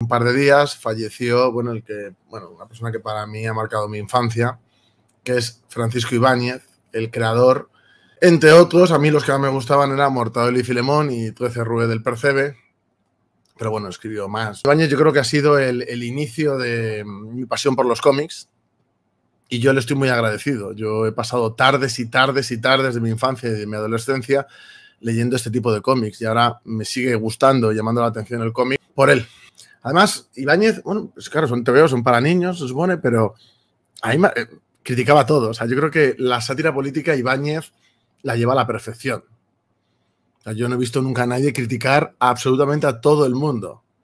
un par de días falleció, bueno, el que, bueno, una persona que para mí ha marcado mi infancia, que es Francisco Ibáñez, el creador, entre otros, a mí los que más me gustaban eran Mortadelo y Filemón y Trece Rubén del Percebe, pero bueno, escribió más. Ibáñez yo creo que ha sido el, el inicio de mm, mi pasión por los cómics, y yo le estoy muy agradecido. Yo he pasado tardes y tardes y tardes de mi infancia y de mi adolescencia leyendo este tipo de cómics y ahora me sigue gustando, llamando la atención el cómic por él. Además, Ibáñez, bueno, pues claro, son TVO, son para niños, se supone, pero ahí eh, criticaba todo. O sea, yo creo que la sátira política Ibáñez la lleva a la perfección. yo no he visto nunca a nadie criticar absolutamente a todo el mundo.